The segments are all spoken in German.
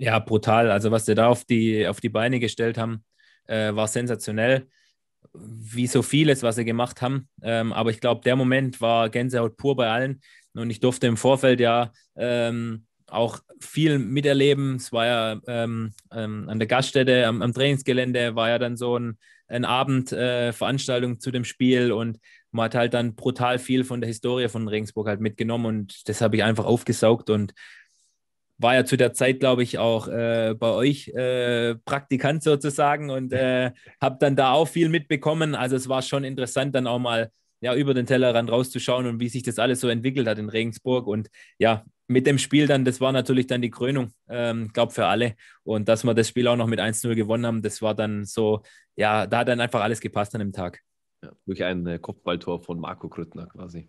Ja, brutal. Also was sie da auf die, auf die Beine gestellt haben, äh, war sensationell. Wie so vieles, was sie gemacht haben. Ähm, aber ich glaube, der Moment war Gänsehaut pur bei allen. Und ich durfte im Vorfeld ja ähm, auch viel miterleben. Es war ja ähm, ähm an der Gaststätte, am, am, Trainingsgelände, war ja dann so ein, ein Abend äh, zu dem Spiel und man hat halt dann brutal viel von der Historie von Regensburg halt mitgenommen und das habe ich einfach aufgesaugt und war ja zu der Zeit, glaube ich, auch äh, bei euch äh, Praktikant sozusagen und äh, habe dann da auch viel mitbekommen. Also es war schon interessant, dann auch mal ja, über den Tellerrand rauszuschauen und wie sich das alles so entwickelt hat in Regensburg. Und ja, mit dem Spiel dann, das war natürlich dann die Krönung, ähm, glaube für alle. Und dass wir das Spiel auch noch mit 1-0 gewonnen haben, das war dann so, ja, da hat dann einfach alles gepasst an dem Tag. Ja, durch ein äh, Kopfballtor von Marco Krüttner quasi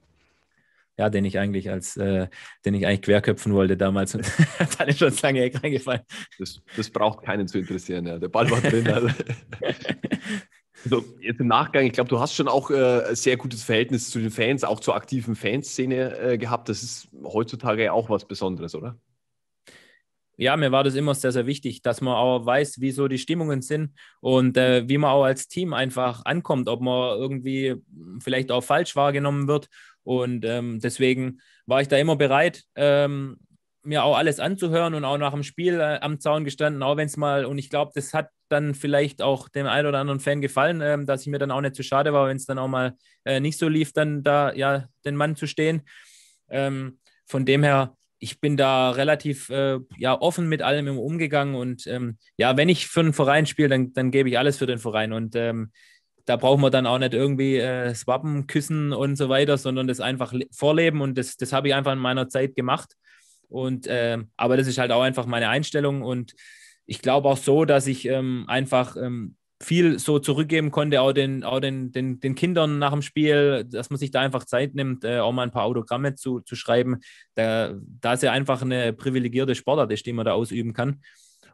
ja, den ich eigentlich als, äh, den ich eigentlich querköpfen wollte damals. da ist schon lange Eck reingefallen. Das, das braucht keinen zu interessieren, ja. Der Ball war drin. Also. also jetzt im Nachgang, ich glaube, du hast schon auch äh, sehr gutes Verhältnis zu den Fans, auch zur aktiven Fanszene äh, gehabt. Das ist heutzutage auch was Besonderes, oder? ja, mir war das immer sehr, sehr wichtig, dass man auch weiß, wie so die Stimmungen sind und äh, wie man auch als Team einfach ankommt, ob man irgendwie vielleicht auch falsch wahrgenommen wird und ähm, deswegen war ich da immer bereit, ähm, mir auch alles anzuhören und auch nach dem Spiel äh, am Zaun gestanden, auch wenn es mal, und ich glaube, das hat dann vielleicht auch dem einen oder anderen Fan gefallen, ähm, dass ich mir dann auch nicht zu schade war, wenn es dann auch mal äh, nicht so lief, dann da ja den Mann zu stehen. Ähm, von dem her, ich bin da relativ äh, ja, offen mit allem Umgegangen und ähm, ja, wenn ich für einen Verein spiele, dann, dann gebe ich alles für den Verein und ähm, da brauchen wir dann auch nicht irgendwie äh, swappen, küssen und so weiter, sondern das einfach vorleben und das, das habe ich einfach in meiner Zeit gemacht. Und äh, aber das ist halt auch einfach meine Einstellung und ich glaube auch so, dass ich ähm, einfach ähm, viel so zurückgeben konnte, auch, den, auch den, den, den Kindern nach dem Spiel, dass man sich da einfach Zeit nimmt, äh, auch mal ein paar Autogramme zu, zu schreiben, da, da es ja einfach eine privilegierte Sportart ist, die man da ausüben kann.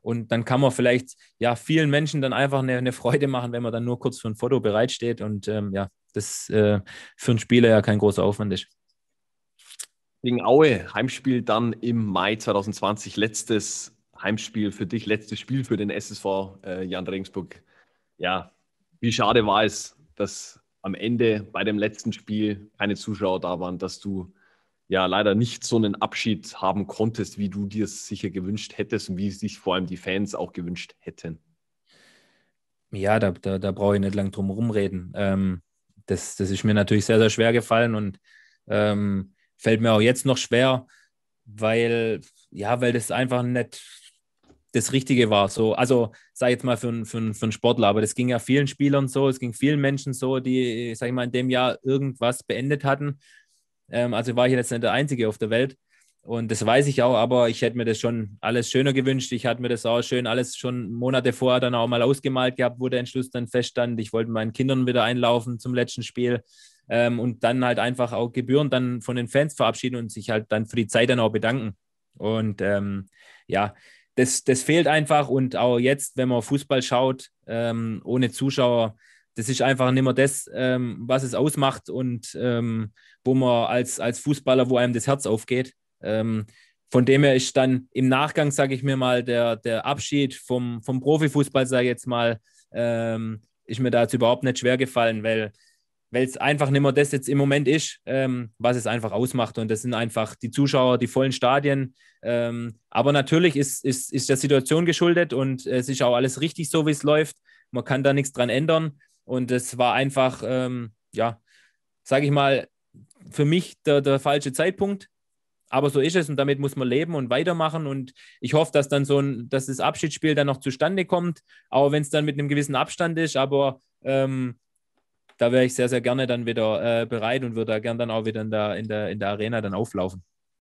Und dann kann man vielleicht ja vielen Menschen dann einfach eine, eine Freude machen, wenn man dann nur kurz für ein Foto bereitsteht und ähm, ja, das äh, für einen Spieler ja kein großer Aufwand ist. Gegen Aue, Heimspiel dann im Mai 2020, letztes Heimspiel für dich, letztes Spiel für den SSV äh, Jan Regensburg. Ja, wie schade war es, dass am Ende bei dem letzten Spiel keine Zuschauer da waren, dass du ja leider nicht so einen Abschied haben konntest, wie du dir es sicher gewünscht hättest und wie sich vor allem die Fans auch gewünscht hätten. Ja, da, da, da brauche ich nicht lang drum rumreden. Ähm, das, das ist mir natürlich sehr, sehr schwer gefallen und ähm, fällt mir auch jetzt noch schwer, weil, ja, weil das einfach nicht das Richtige war. So, also, sag jetzt mal für, für, für einen Sportler, aber das ging ja vielen Spielern so, es ging vielen Menschen so, die, sag ich mal, in dem Jahr irgendwas beendet hatten ähm, also war ich jetzt nicht der Einzige auf der Welt. Und das weiß ich auch, aber ich hätte mir das schon alles schöner gewünscht. Ich hatte mir das auch schön alles schon Monate vorher dann auch mal ausgemalt gehabt, wo der Entschluss dann feststand. Ich wollte meinen Kindern wieder einlaufen zum letzten Spiel ähm, und dann halt einfach auch gebührend dann von den Fans verabschieden und sich halt dann für die Zeit dann auch bedanken. Und ähm, ja, das, das fehlt einfach. Und auch jetzt, wenn man Fußball schaut, ähm, ohne Zuschauer, das ist einfach nicht mehr das, ähm, was es ausmacht und ähm, wo man als, als Fußballer, wo einem das Herz aufgeht. Ähm, von dem her ist dann im Nachgang, sage ich mir mal, der, der Abschied vom, vom Profifußball, sage ich jetzt mal, ähm, ist mir da jetzt überhaupt nicht schwer gefallen, weil es einfach nicht mehr das jetzt im Moment ist, ähm, was es einfach ausmacht. Und das sind einfach die Zuschauer, die vollen Stadien. Ähm, aber natürlich ist, ist, ist der Situation geschuldet und es ist auch alles richtig so, wie es läuft. Man kann da nichts dran ändern. Und es war einfach, ähm, ja, sage ich mal, für mich der, der falsche Zeitpunkt. Aber so ist es und damit muss man leben und weitermachen. Und ich hoffe, dass dann so ein, dass das Abschiedsspiel dann noch zustande kommt, auch wenn es dann mit einem gewissen Abstand ist. Aber ähm, da wäre ich sehr, sehr gerne dann wieder äh, bereit und würde da gern dann auch wieder in der, in der, in der Arena dann auflaufen.